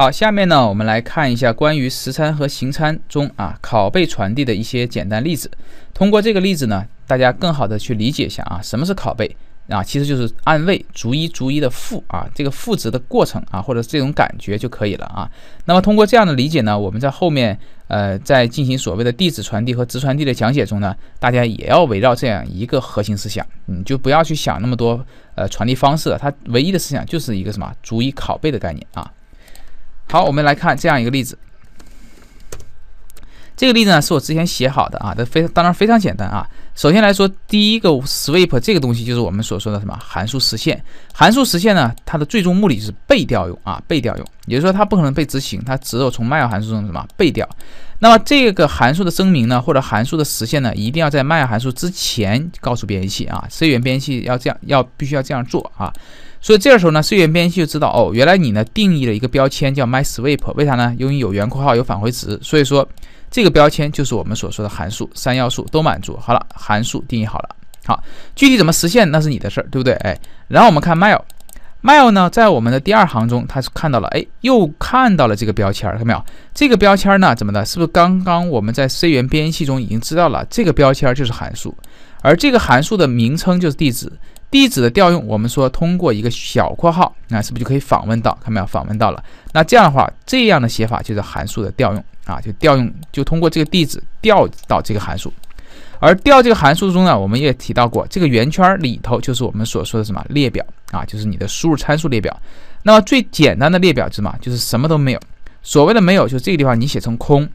好，下面呢，我们来看一下关于实参和形参中啊，拷贝传递的一些简单例子。通过这个例子呢，大家更好的去理解一下啊，什么是拷贝啊，其实就是按位逐一逐一的复啊，这个复制的过程啊，或者这种感觉就可以了啊。那么通过这样的理解呢，我们在后面呃，在进行所谓的地址传递和值传递的讲解中呢，大家也要围绕这样一个核心思想，你就不要去想那么多呃传递方式了，它唯一的思想就是一个什么逐一拷贝的概念啊。好，我们来看这样一个例子。这个例子呢，是我之前写好的啊，这非当然非常简单啊。首先来说，第一个 s w e e p 这个东西就是我们所说的什么函数实现。函数实现呢，它的最终目的是被调用啊，被调用，也就是说它不可能被执行，它只有从 m a y 函数中什么被调。那么这个函数的声明呢，或者函数的实现呢，一定要在 m a y 函数之前告诉编译器啊，C 语言编译器要这样，要必须要这样做啊。所以这个时候呢，C 源编辑器就知道哦，原来你呢定义了一个标签叫 my sweep，为啥呢？因为有圆括号，有返回值，所以说这个标签就是我们所说的函数，三要素都满足。好了，函数定义好了。好，具体怎么实现那是你的事儿，对不对？哎，然后我们看 mail，mail 呢，在我们的第二行中，它是看到了，哎，又看到了这个标签，看到没有？这个标签呢，怎么的？是不是刚刚我们在 C 源编辑器中已经知道了，这个标签就是函数？而这个函数的名称就是地址，地址的调用，我们说通过一个小括号，那是不是就可以访问到？看到没有？访问到了。那这样的话，这样的写法就是函数的调用啊，就调用，就通过这个地址调到这个函数。而调这个函数中呢，我们也提到过，这个圆圈里头就是我们所说的什么列表啊，就是你的输入参数列表。那么最简单的列表是什么？就是什么都没有。所谓的没有，就这个地方你写成空。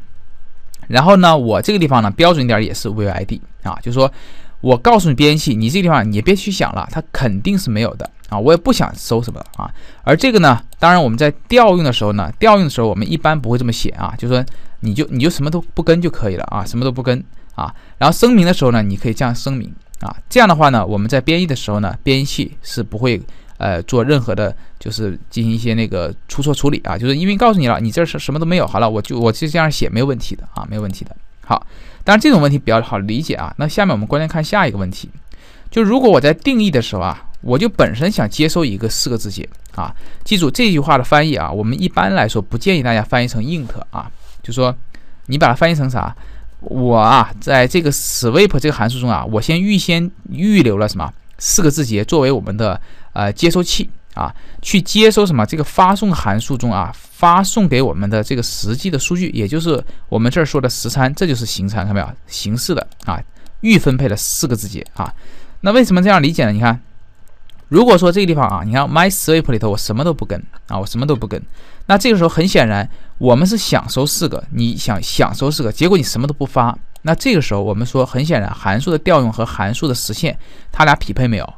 然后呢，我这个地方呢，标准点也是 v i d 啊，就是说。我告诉你编译，你这个地方你别去想了，它肯定是没有的啊，我也不想搜什么啊。而这个呢，当然我们在调用的时候呢，调用的时候我们一般不会这么写啊，就说你就你就什么都不跟就可以了啊，什么都不跟啊。然后声明的时候呢，你可以这样声明啊，这样的话呢，我们在编译的时候呢，编译器是不会呃做任何的，就是进行一些那个出错处理啊，就是因为告诉你了，你这是什么都没有，好了，我就我就这样写没有问题的啊，没有问题的。好，当然这种问题比较好理解啊。那下面我们关键看下一个问题，就如果我在定义的时候啊，我就本身想接收一个四个字节啊，记住这句话的翻译啊，我们一般来说不建议大家翻译成 int 啊，就说你把它翻译成啥，我啊在这个 s w e e p 这个函数中啊，我先预先预留了什么四个字节作为我们的呃接收器。啊，去接收什么？这个发送函数中啊，发送给我们的这个实际的数据，也就是我们这儿说的实参，这就是形参，看到没有？形式的啊，预分配了四个字节啊。那为什么这样理解呢？你看，如果说这个地方啊，你看 my s w e p 里头我什么都不跟啊，我什么都不跟，那这个时候很显然，我们是想收四个，你想想收四个，结果你什么都不发，那这个时候我们说，很显然，函数的调用和函数的实现，它俩匹配没有？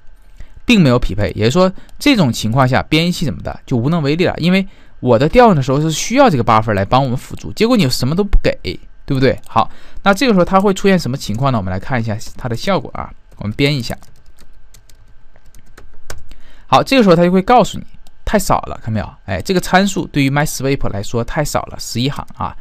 并没有匹配，也就是说，这种情况下编译器怎么的就无能为力了。因为我的调用的时候是需要这个八分来帮我们辅助，结果你什么都不给，对不对？好，那这个时候它会出现什么情况呢？我们来看一下它的效果啊。我们编一下，好，这个时候它就会告诉你太少了，看到没有？哎，这个参数对于 my swap 来说太少了，十一行啊。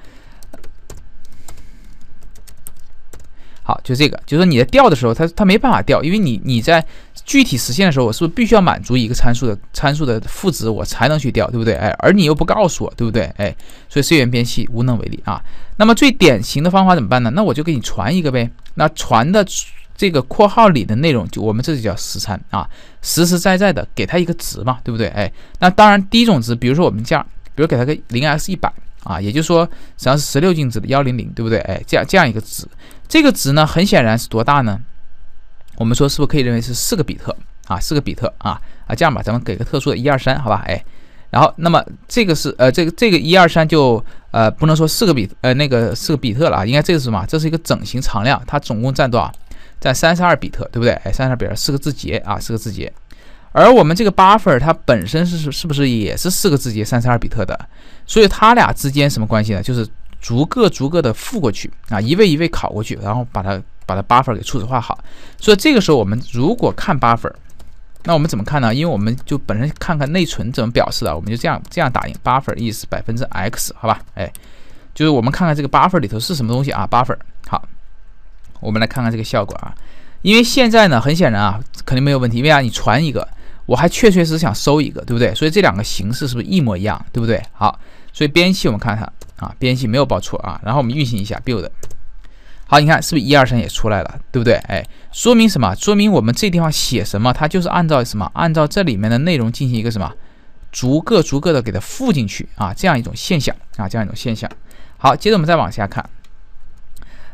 好，就这个，就说你在调的时候，它它没办法调，因为你你在。具体实现的时候，我是不是必须要满足一个参数的参数的赋值，我才能去调，对不对？哎，而你又不告诉我，对不对？哎，所以 c 语言偏细，无能为力啊。那么最典型的方法怎么办呢？那我就给你传一个呗。那传的这个括号里的内容，就我们这就叫实参啊，实实在在的给它一个值嘛，对不对？哎，那当然第一种值，比如说我们这样，比如给它个零 x 一百啊，也就是说实际上是十六进制的幺零零，对不对？哎，这样这样一个值，这个值呢，很显然是多大呢？我们说是不是可以认为是四个比特啊？四个比特啊啊，这样吧，咱们给个特殊的，一二三，好吧？哎，然后那么这个是呃，这个这个一二三就呃不能说四个比呃那个四个比特了啊，应该这个是什么？这是一个整形常量，它总共占多少？占三十二比特，对不对？哎，三十二比特，四个字节啊，四个字节。而我们这个 buffer 它本身是是不是也是四个字节，三十二比特的？所以它俩之间什么关系呢？就是逐个逐个的复过去啊，一位一位拷过去，然后把它。把它 buffer 给初始化好，所以这个时候我们如果看 buffer，那我们怎么看呢？因为我们就本身看看内存怎么表示的，我们就这样这样打印 buffer 意思百分之 x，好吧？哎，就是我们看看这个 buffer 里头是什么东西啊？b u f f e r 好，我们来看看这个效果啊。因为现在呢，很显然啊，肯定没有问题，为啥？你传一个，我还确确实想收一个，对不对？所以这两个形式是不是一模一样，对不对？好，所以编译我们看看啊，编译没有报错啊，然后我们运行一下 build。好，你看是不是一二三也出来了，对不对？哎，说明什么？说明我们这地方写什么，它就是按照什么，按照这里面的内容进行一个什么，逐个逐个的给它附进去啊，这样一种现象啊，这样一种现象。好，接着我们再往下看。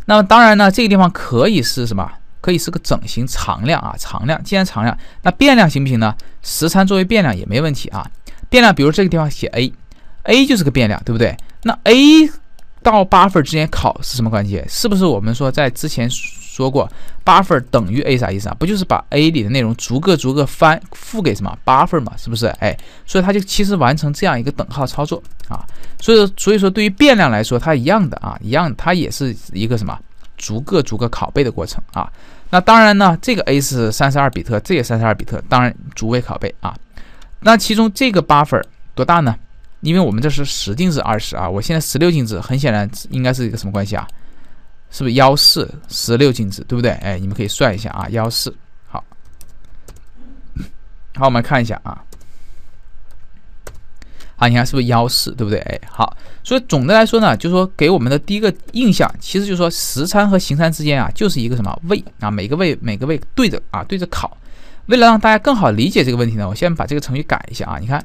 那么当然呢，这个地方可以是什么？可以是个整形常量啊，常量。既然常量，那变量行不行呢？时参作为变量也没问题啊。变量，比如这个地方写 a，a 就是个变量，对不对？那 a。到八分之间考是什么关系？是不是我们说在之前说过八分等于 A 啥意思啊？不就是把 A 里的内容逐个逐个翻付给什么八分嘛？是不是？哎，所以它就其实完成这样一个等号操作啊。所以，说，所以说对于变量来说，它一样的啊，一样，它也是一个什么逐个逐个拷贝的过程啊。那当然呢，这个 A 是三十二比特，这也三十二比特，当然逐位拷贝啊。那其中这个八分多大呢？因为我们这是十进制二十啊，我现在十六进制，很显然应该是一个什么关系啊？是不是幺四十六进制，对不对？哎，你们可以算一下啊，幺四。好，好，我们看一下啊，好，你看是不是幺四，对不对？哎，好，所以总的来说呢，就是说给我们的第一个印象，其实就是说实参和行参之间啊，就是一个什么位啊？每个位每个位对着啊对着考。为了让大家更好理解这个问题呢，我先把这个成语改一下啊，你看。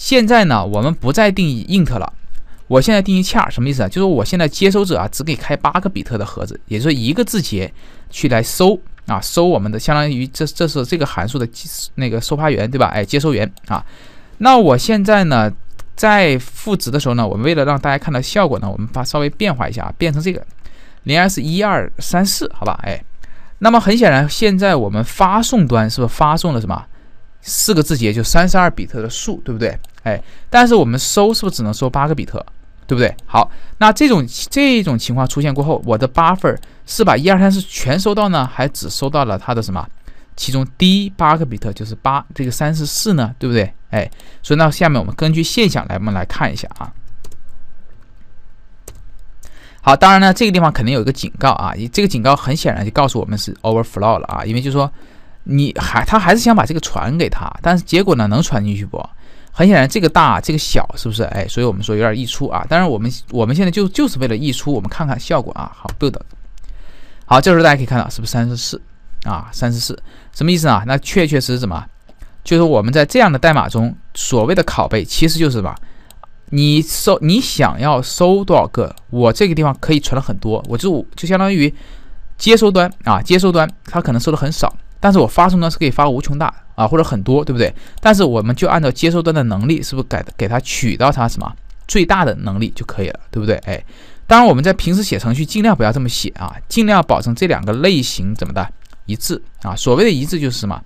现在呢，我们不再定义 int 了，我现在定义 char 什么意思啊？就是我现在接收者啊，只给开八个比特的盒子，也就是说一个字节去来搜啊，搜我们的相当于这这是这个函数的那个收发源对吧？哎，接收源啊。那我现在呢，在赋值的时候呢，我们为了让大家看到效果呢，我们把稍微变化一下啊，变成这个零 s 一二三四，好吧？哎，那么很显然，现在我们发送端是不是发送了什么？四个字节就三十二比特的数，对不对？哎，但是我们收是不是只能收八个比特，对不对？好，那这种这种情况出现过后，我的八份是把一二三四全收到呢，还只收到了它的什么？其中第八个比特就是八这个三十四呢，对不对？哎，所以那下面我们根据现象来我们来看一下啊。好，当然呢这个地方肯定有一个警告啊，这个警告很显然就告诉我们是 overflow 了啊，因为就说。你还他还是想把这个传给他，但是结果呢？能传进去不？很显然，这个大，这个小，是不是？哎，所以我们说有点溢出啊。但是我们我们现在就就是为了溢出，我们看看效果啊。好，build。好，这时候大家可以看到，是不是三十四啊？三十四，什么意思呢？那确确实什么？就是我们在这样的代码中，所谓的拷贝，其实就是什么？你收，你想要收多少个？我这个地方可以存了很多，我就就相当于接收端啊，接收端，它可能收的很少。但是我发送端是可以发无穷大啊，或者很多，对不对？但是我们就按照接收端的能力，是不是给给它取到它什么最大的能力就可以了，对不对？哎，当然我们在平时写程序尽量不要这么写啊，尽量保证这两个类型怎么的一致啊。所谓的一致就是什么？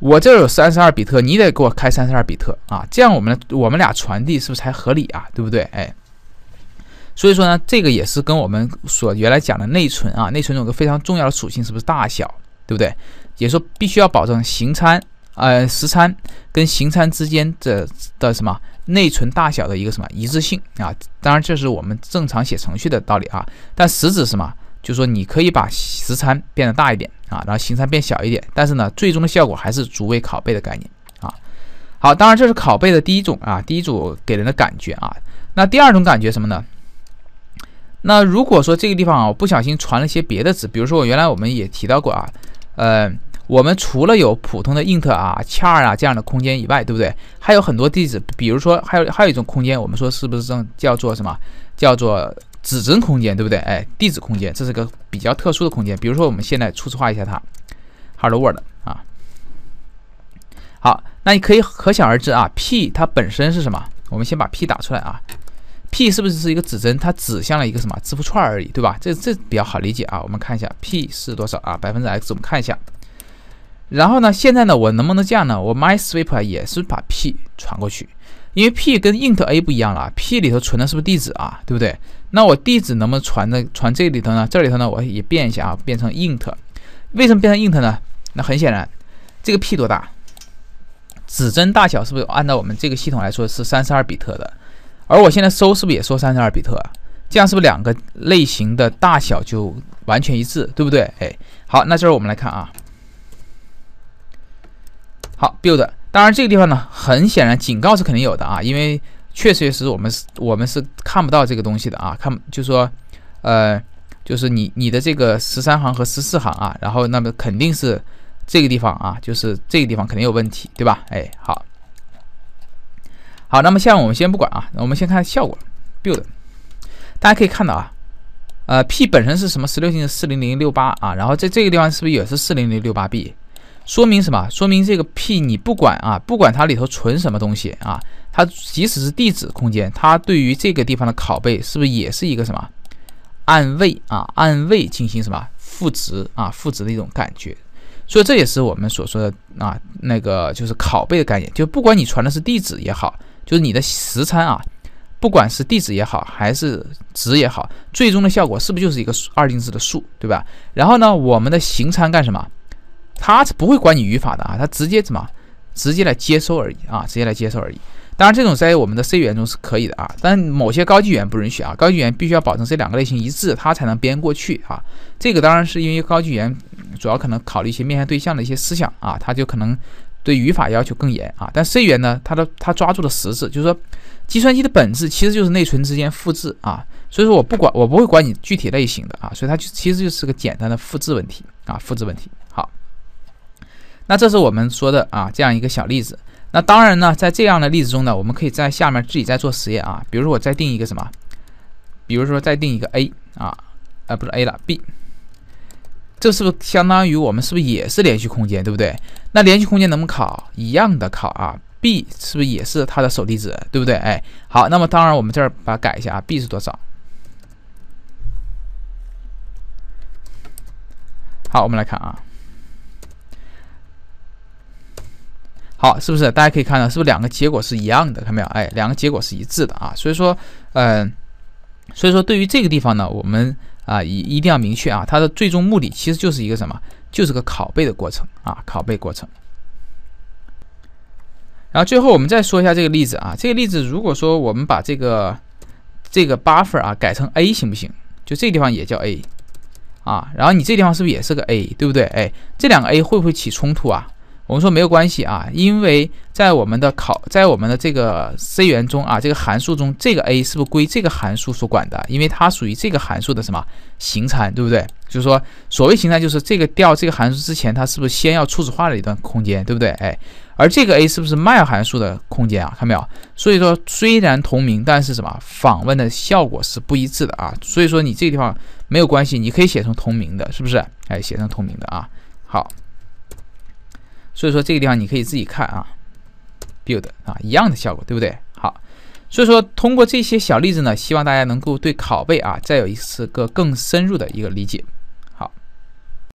我这有三十二比特，你得给我开三十二比特啊，这样我们我们俩传递是不是才合理啊？对不对？哎，所以说呢，这个也是跟我们所原来讲的内存啊，内存有个非常重要的属性是不是大小？对不对？也说必须要保证行参、呃实参跟行参之间的的什么内存大小的一个什么一致性啊。当然这是我们正常写程序的道理啊。但实质什么？就说你可以把实参变得大一点啊，然后行参变小一点，但是呢，最终的效果还是逐位拷贝的概念啊。好，当然这是拷贝的第一种啊，第一种给人的感觉啊。那第二种感觉什么呢？那如果说这个地方啊，我不小心传了一些别的值，比如说我原来我们也提到过啊。呃，我们除了有普通的 int 啊、char 啊这样的空间以外，对不对？还有很多地址，比如说还有还有一种空间，我们说是不是正叫做什么？叫做指针空间，对不对？哎，地址空间，这是个比较特殊的空间。比如说，我们现在初始化一下它，Hello World 啊。好，那你可以可想而知啊，p 它本身是什么？我们先把 p 打出来啊。p 是不是是一个指针，它指向了一个什么字符串而已，对吧？这这比较好理解啊。我们看一下 p 是多少啊，百分之 x。我们看一下，然后呢，现在呢，我能不能这样呢？我 my sweeper 也是把 p 传过去，因为 p 跟 int a 不一样了 p 里头存的是不是地址啊，对不对？那我地址能不能传的传这里头呢？这里头呢，我也变一下啊，变成 int。为什么变成 int 呢？那很显然，这个 p 多大？指针大小是不是按照我们这个系统来说是三十二比特的？而我现在搜是不是也搜三十二比特啊？这样是不是两个类型的大小就完全一致，对不对？哎，好，那这儿我们来看啊，好，build。当然这个地方呢，很显然警告是肯定有的啊，因为确实也是我们是我们是看不到这个东西的啊，看就说，呃，就是你你的这个十三行和十四行啊，然后那么肯定是这个地方啊，就是这个地方肯定有问题，对吧？哎，好。好，那么下面我们先不管啊，我们先看效果。build，大家可以看到啊，呃，p 本身是什么十六进制四零零六八啊，然后在这个地方是不是也是四零零六八 b？说明什么？说明这个 p 你不管啊，不管它里头存什么东西啊，它即使是地址空间，它对于这个地方的拷贝是不是也是一个什么按位啊按位进行什么赋值啊赋值的一种感觉？所以这也是我们所说的啊那个就是拷贝的概念，就不管你传的是地址也好。就是你的实参啊，不管是地址也好，还是值也好，最终的效果是不是就是一个二进制的数，对吧？然后呢，我们的形参干什么？它不会管你语法的啊，它直接怎么，直接来接收而已啊，直接来接收而已。当然，这种在我们的 C 语言中是可以的啊，但某些高级语言不允许啊。高级语言必须要保证这两个类型一致，它才能编过去啊。这个当然是因为高级语言主要可能考虑一些面向对象的一些思想啊，它就可能。对语法要求更严啊，但 C 语言呢，它的它抓住了实质就是说，计算机的本质其实就是内存之间复制啊，所以说我不管我不会管你具体类型的啊，所以它就其实就是个简单的复制问题啊，复制问题。好，那这是我们说的啊这样一个小例子。那当然呢，在这样的例子中呢，我们可以在下面自己再做实验啊，比如说我再定一个什么，比如说再定一个 a 啊，呃不是 a 了 b。这是不是相当于我们是不是也是连续空间，对不对？那连续空间能不能考一样的考啊？b 是不是也是它的首地址，对不对？哎，好，那么当然我们这儿把它改一下啊，b 是多少？好，我们来看啊，好，是不是大家可以看到，是不是两个结果是一样的？看到没有？哎，两个结果是一致的啊。所以说，嗯，所以说对于这个地方呢，我们。啊，一一定要明确啊，它的最终目的其实就是一个什么，就是个拷贝的过程啊，拷贝过程。然后最后我们再说一下这个例子啊，这个例子如果说我们把这个这个 buffer 啊改成 A 行不行？就这地方也叫 A 啊，然后你这地方是不是也是个 A，对不对？哎，这两个 A 会不会起冲突啊？我们说没有关系啊，因为在我们的考，在我们的这个 C 源中啊，这个函数中，这个 a 是不是归这个函数所管的？因为它属于这个函数的什么形参，对不对？就是说，所谓形参，就是这个调这个函数之前，它是不是先要初始化了一段空间，对不对？哎，而这个 a 是不是 m y 函数的空间啊？看到没有？所以说，虽然同名，但是什么访问的效果是不一致的啊？所以说你这个地方没有关系，你可以写成同名的，是不是？哎，写成同名的啊？好。所以说这个地方你可以自己看啊，build 啊，一样的效果，对不对？好，所以说通过这些小例子呢，希望大家能够对拷贝啊再有一次个更深入的一个理解。